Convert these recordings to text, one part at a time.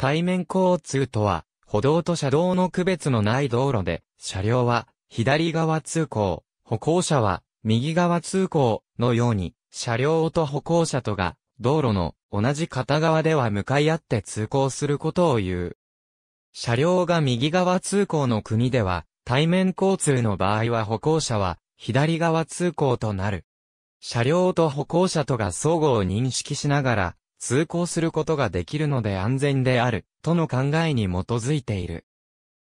対面交通とは、歩道と車道の区別のない道路で、車両は左側通行、歩行者は右側通行のように、車両と歩行者とが道路の同じ片側では向かい合って通行することを言う。車両が右側通行の国では、対面交通の場合は歩行者は左側通行となる。車両と歩行者とが相互を認識しながら、通行することができるので安全である、との考えに基づいている。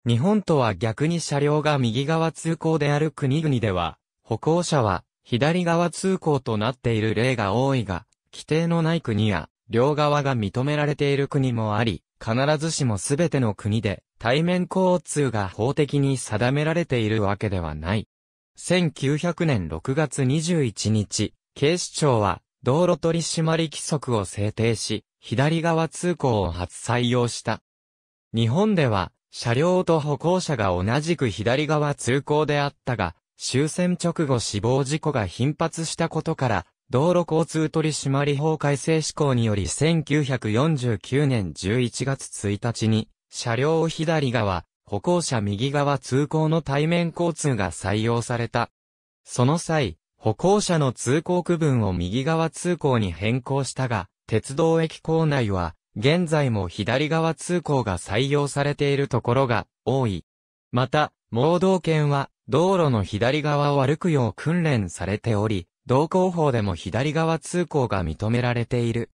日本とは逆に車両が右側通行である国々では、歩行者は左側通行となっている例が多いが、規定のない国や、両側が認められている国もあり、必ずしも全ての国で、対面交通が法的に定められているわけではない。1900年6月21日、警視庁は、道路取締規則を制定し、左側通行を初採用した。日本では、車両と歩行者が同じく左側通行であったが、終戦直後死亡事故が頻発したことから、道路交通取締法改正施行により1949年11月1日に、車両左側、歩行者右側通行の対面交通が採用された。その際、歩行者の通行区分を右側通行に変更したが、鉄道駅構内は、現在も左側通行が採用されているところが多い。また、盲導犬は、道路の左側を歩くよう訓練されており、道交法でも左側通行が認められている。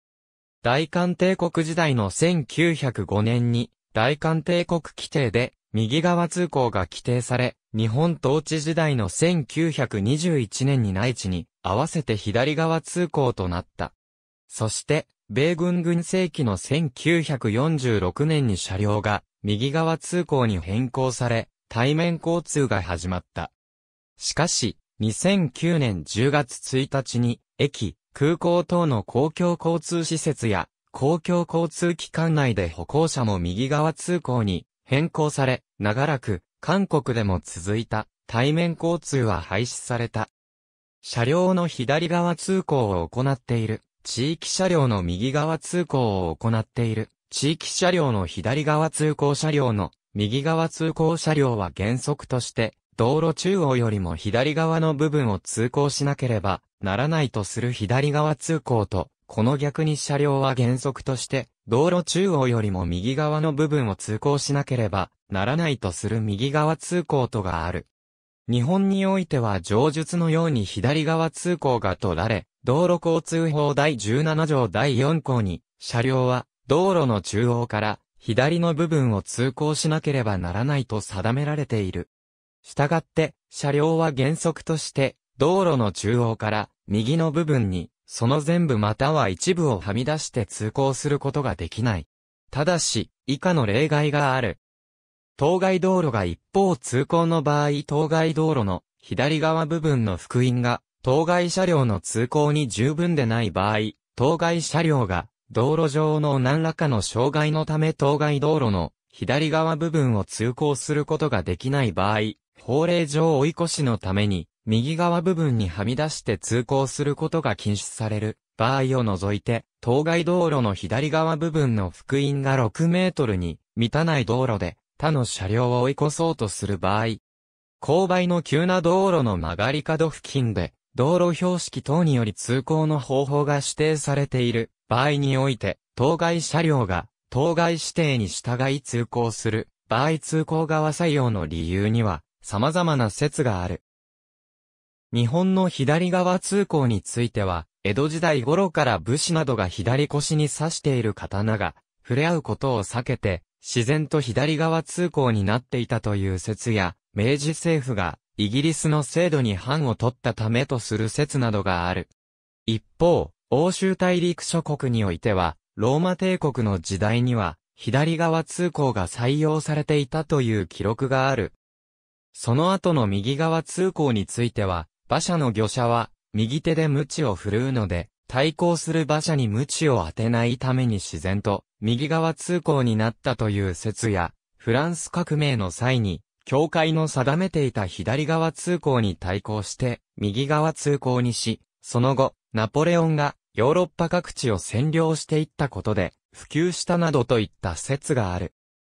大韓帝国時代の1905年に、大韓帝国規定で、右側通行が規定され、日本統治時代の1921年に内地に合わせて左側通行となった。そして、米軍軍政期の1946年に車両が右側通行に変更され、対面交通が始まった。しかし、2009年10月1日に、駅、空港等の公共交通施設や、公共交通機関内で歩行者も右側通行に変更され、長らく韓国でも続いた対面交通は廃止された。車両の左側通行を行っている。地域車両の右側通行を行っている。地域車両の左側通行車両の右側通行車両は原則として道路中央よりも左側の部分を通行しなければならないとする左側通行と、この逆に車両は原則として道路中央よりも右側の部分を通行しなければならないとする右側通行とがある。日本においては上述のように左側通行が取られ、道路交通法第17条第4項に、車両は道路の中央から左の部分を通行しなければならないと定められている。したがって、車両は原則として、道路の中央から右の部分に、その全部または一部をはみ出して通行することができない。ただし、以下の例外がある。当該道路が一方通行の場合当該道路の左側部分の福音が当該車両の通行に十分でない場合、当該車両が道路上の何らかの障害のため当該道路の左側部分を通行することができない場合、法令上追い越しのために右側部分にはみ出して通行することが禁止される場合を除いて、当該道路の左側部分の福音が6メートルに満たない道路で、他の車両を追い越そうとする場合、勾配の急な道路の曲がり角付近で、道路標識等により通行の方法が指定されている場合において、当該車両が当該指定に従い通行する場合通行側作用の理由には様々な説がある。日本の左側通行については、江戸時代頃から武士などが左腰に刺している刀が触れ合うことを避けて、自然と左側通行になっていたという説や、明治政府がイギリスの制度に反を取ったためとする説などがある。一方、欧州大陸諸国においては、ローマ帝国の時代には、左側通行が採用されていたという記録がある。その後の右側通行については、馬車の御車は、右手で鞭を振るうので、対抗する馬車に鞭を当てないために自然と、右側通行になったという説や、フランス革命の際に、教会の定めていた左側通行に対抗して、右側通行にし、その後、ナポレオンがヨーロッパ各地を占領していったことで、普及したなどといった説がある。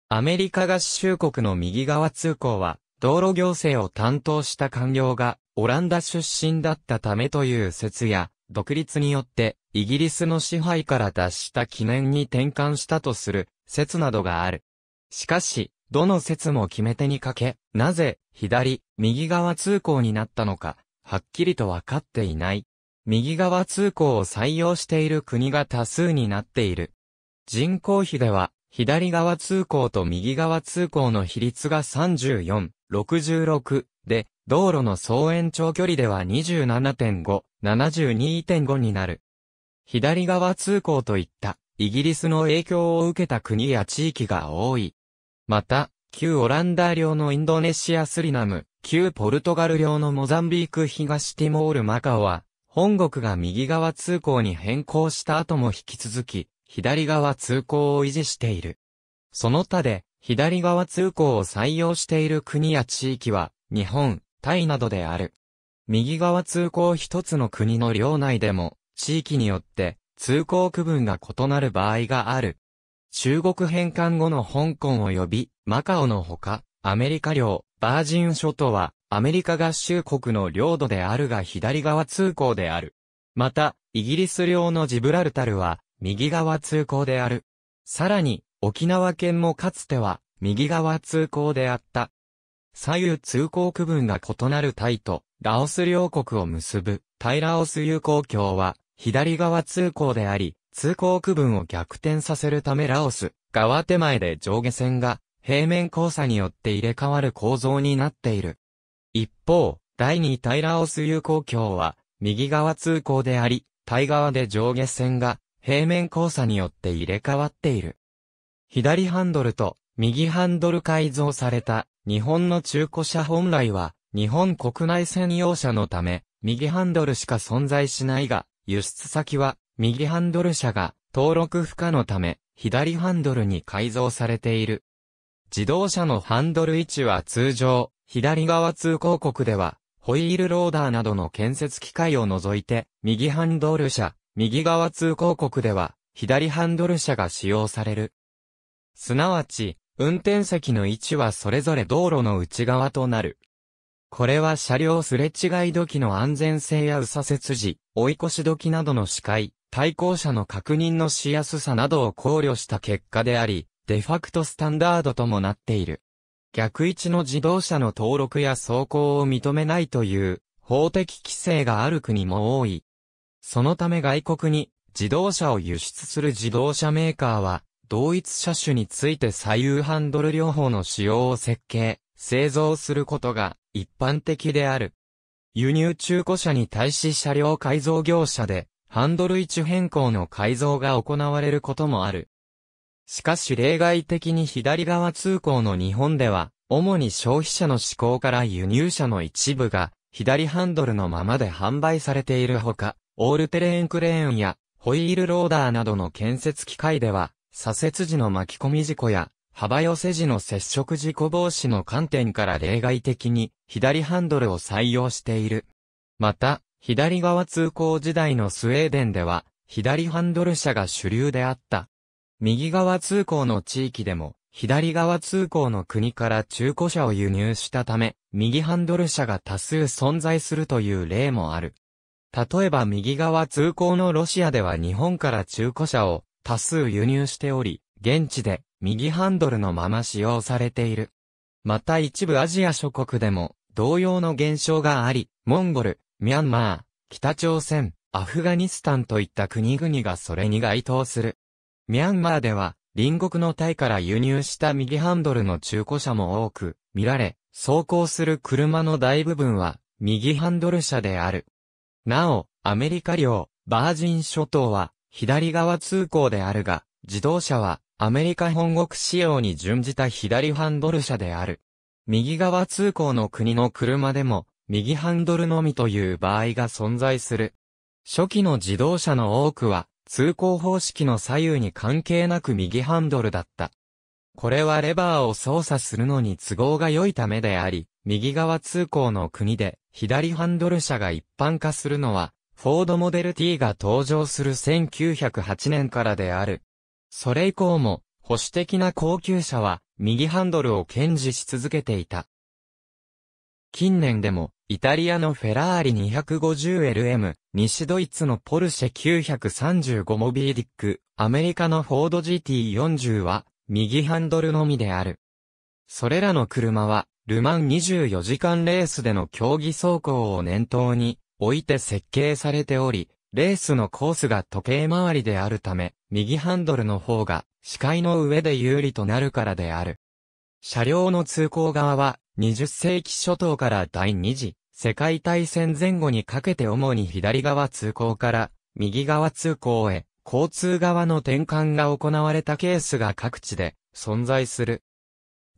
アメリカ合衆国の右側通行は、道路行政を担当した官僚が、オランダ出身だったためという説や、独立によってイギリスの支配から脱した記念に転換したとする説などがある。しかし、どの説も決め手にかけ、なぜ左、右側通行になったのか、はっきりと分かっていない。右側通行を採用している国が多数になっている。人口比では左側通行と右側通行の比率が34、66で、道路の総延長距離では27.5、72.5になる。左側通行といったイギリスの影響を受けた国や地域が多い。また、旧オランダ領のインドネシアスリナム、旧ポルトガル領のモザンビーク東ティモールマカオは、本国が右側通行に変更した後も引き続き、左側通行を維持している。その他で、左側通行を採用している国や地域は、日本、タイなどである。右側通行一つの国の領内でも、地域によって、通行区分が異なる場合がある。中国返還後の香港及び、マカオのほか、アメリカ領、バージン諸島は、アメリカ合衆国の領土であるが左側通行である。また、イギリス領のジブラルタルは、右側通行である。さらに、沖縄県もかつては、右側通行であった。左右通行区分が異なるタイと、ラオス両国を結ぶ、タイラオス友好橋は、左側通行であり、通行区分を逆転させるためラオス、側手前で上下線が、平面交差によって入れ替わる構造になっている。一方、第2タイラオス友好橋は、右側通行であり、タイ側で上下線が、平面交差によって入れ替わっている。左ハンドルと右ハンドル改造された日本の中古車本来は日本国内専用車のため右ハンドルしか存在しないが輸出先は右ハンドル車が登録不可のため左ハンドルに改造されている。自動車のハンドル位置は通常左側通行国ではホイールローダーなどの建設機械を除いて右ハンドル車右側通行国では、左ハンドル車が使用される。すなわち、運転席の位置はそれぞれ道路の内側となる。これは車両すれ違い時の安全性や右左折時、追い越し時などの視界、対向車の確認のしやすさなどを考慮した結果であり、デファクトスタンダードともなっている。逆位置の自動車の登録や走行を認めないという、法的規制がある国も多い。そのため外国に自動車を輸出する自動車メーカーは、同一車種について左右ハンドル両方の仕様を設計、製造することが一般的である。輸入中古車に対し車両改造業者で、ハンドル位置変更の改造が行われることもある。しかし例外的に左側通行の日本では、主に消費者の思考から輸入車の一部が、左ハンドルのままで販売されているほか、オールテレーンクレーンやホイールローダーなどの建設機械では、左折時の巻き込み事故や、幅寄せ時の接触事故防止の観点から例外的に左ハンドルを採用している。また、左側通行時代のスウェーデンでは、左ハンドル車が主流であった。右側通行の地域でも、左側通行の国から中古車を輸入したため、右ハンドル車が多数存在するという例もある。例えば右側通行のロシアでは日本から中古車を多数輸入しており、現地で右ハンドルのまま使用されている。また一部アジア諸国でも同様の現象があり、モンゴル、ミャンマー、北朝鮮、アフガニスタンといった国々がそれに該当する。ミャンマーでは隣国のタイから輸入した右ハンドルの中古車も多く見られ、走行する車の大部分は右ハンドル車である。なお、アメリカ領、バージン諸島は、左側通行であるが、自動車は、アメリカ本国仕様に準じた左ハンドル車である。右側通行の国の車でも、右ハンドルのみという場合が存在する。初期の自動車の多くは、通行方式の左右に関係なく右ハンドルだった。これはレバーを操作するのに都合が良いためであり、右側通行の国で、左ハンドル車が一般化するのは、フォードモデル T が登場する1908年からである。それ以降も、保守的な高級車は、右ハンドルを堅持し続けていた。近年でも、イタリアのフェラーリ 250LM、西ドイツのポルシェ935モビーディック、アメリカのフォード GT40 は、右ハンドルのみである。それらの車は、ルマン24時間レースでの競技走行を念頭に置いて設計されており、レースのコースが時計回りであるため、右ハンドルの方が視界の上で有利となるからである。車両の通行側は20世紀初頭から第2次世界大戦前後にかけて主に左側通行から右側通行へ交通側の転換が行われたケースが各地で存在する。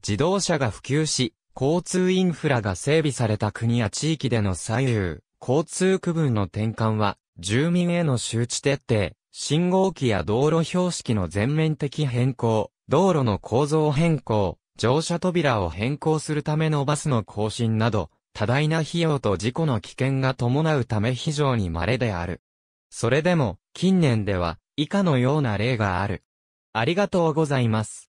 自動車が普及し、交通インフラが整備された国や地域での左右、交通区分の転換は、住民への周知徹底、信号機や道路標識の全面的変更、道路の構造変更、乗車扉を変更するためのバスの更新など、多大な費用と事故の危険が伴うため非常に稀である。それでも、近年では、以下のような例がある。ありがとうございます。